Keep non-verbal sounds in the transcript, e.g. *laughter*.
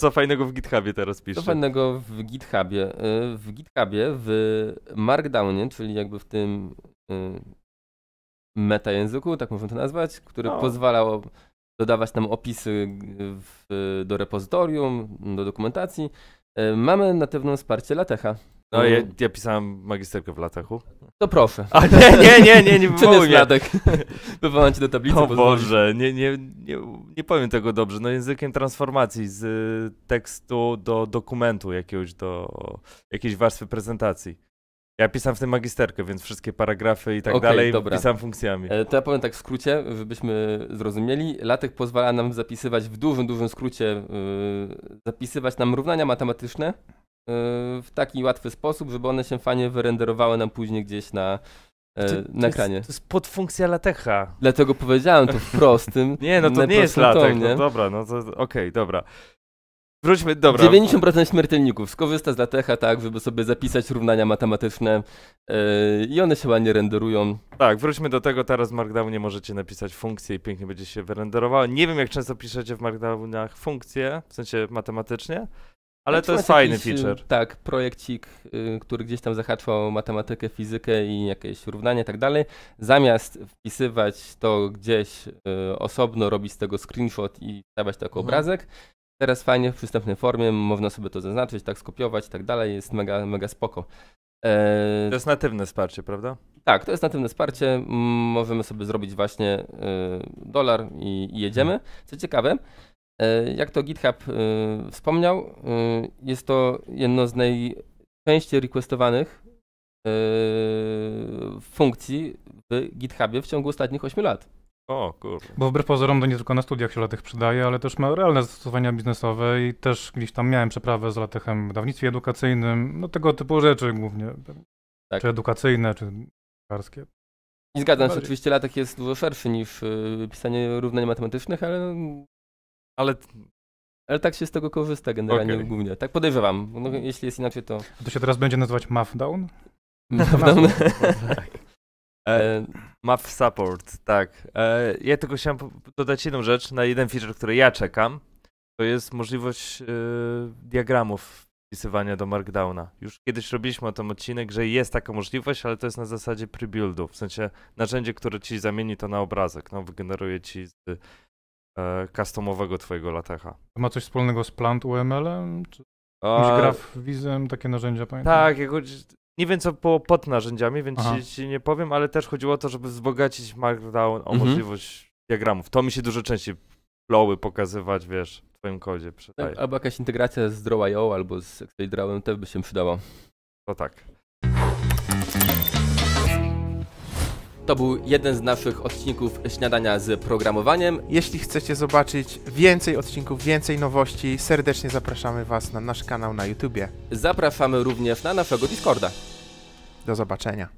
co fajnego w GitHubie teraz piszesz? Co fajnego w GitHubie? Y, w GitHubie, w Markdownie, czyli jakby w tym y, metajęzyku, tak można to nazwać, który no. pozwalał dodawać nam opisy w, do repozytorium, do dokumentacji, y, mamy natywne wsparcie Latecha. No ja, mm. ja pisałem magisterkę w latachu. To proszę. A nie, nie, nie, nie, nie *laughs* Czym jest latek? *laughs* Wywołam cię do tablicy. O Boże, nie, nie, nie, nie powiem tego dobrze. No językiem transformacji z y, tekstu do dokumentu jakiegoś, do jakiejś warstwy prezentacji. Ja pisałem w tym magisterkę, więc wszystkie paragrafy i tak okay, dalej dobra. pisam funkcjami. E, to ja powiem tak w skrócie, żebyśmy zrozumieli. Latek pozwala nam zapisywać w dużym, dużym skrócie, y, zapisywać nam równania matematyczne, w taki łatwy sposób, żeby one się fajnie wyrenderowały nam później gdzieś na, e, to, na ekranie. Jest, to jest podfunkcja latecha. Dlatego powiedziałem to w *laughs* prostym. nie, no to nie jest latech, no dobra, no to okej, okay, dobra. Wróćmy, dobra. 90% śmiertelników skorzysta z latecha tak, żeby sobie zapisać równania matematyczne yy, i one się ładnie renderują. Tak, wróćmy do tego, teraz w Markdownie możecie napisać funkcję i pięknie będzie się wyrenderowała. Nie wiem, jak często piszecie w Markdownach funkcje, w sensie matematycznie, ale znaczy to jest fajny jakiś, y, feature. Tak, projekcik, y, który gdzieś tam zahaczał matematykę, fizykę i jakieś równanie, i tak dalej. Zamiast wpisywać to gdzieś y, osobno, robić z tego screenshot i stawiać to jako mhm. obrazek, teraz fajnie w przystępnej formie, można sobie to zaznaczyć, tak skopiować i tak dalej, jest mega, mega spoko. E, to jest natywne wsparcie, prawda? Tak, to jest natywne wsparcie. Możemy sobie zrobić właśnie dolar i jedziemy. Mhm. Co ciekawe, E, jak to GitHub e, wspomniał, e, jest to jedno z najczęściej requestowanych funkcji w GitHubie w ciągu ostatnich 8 lat. O, kurde. Bo wbrew pozorom to nie tylko na studiach się latych przydaje, ale też ma realne zastosowania biznesowe i też gdzieś tam miałem przeprawę z latechem w dawnictwie edukacyjnym, no tego typu rzeczy głównie. Tak. Czy edukacyjne, czy lekarskie. I zgadzam się, oczywiście latek jest dużo szerszy niż y, pisanie równań matematycznych, ale ale ale tak się z tego korzysta generalnie okay. głównie. Tak podejrzewam. No, jeśli jest inaczej, to. A to się teraz będzie nazywać Muffdown? *laughs* Muffdown? *laughs* tak. E, Support, tak. E, ja tylko chciałem dodać jedną rzecz na jeden feature, który ja czekam. To jest możliwość e, diagramów wpisywania do Markdowna. Już kiedyś robiliśmy o tym odcinek, że jest taka możliwość, ale to jest na zasadzie prebuildu, w sensie narzędzie, które ci zamieni to na obrazek, no, wygeneruje ci z E, customowego twojego latecha. Ma coś wspólnego z plant UML-em? Czy A... w wizem, takie narzędzia pamiętam? Tak, jakoś, nie wiem co było pod narzędziami, więc ci, ci, nie powiem, ale też chodziło o to, żeby wzbogacić Markdown o mhm. możliwość diagramów. To mi się dużo częściej flowy pokazywać, wiesz, w twoim kodzie przydaje. Tak, albo jakaś integracja z Draw.io albo z Excel Drawem też by się przydała. To tak. To był jeden z naszych odcinków śniadania z programowaniem. Jeśli chcecie zobaczyć więcej odcinków, więcej nowości, serdecznie zapraszamy Was na nasz kanał na YouTube. Zapraszamy również na naszego Discorda. Do zobaczenia.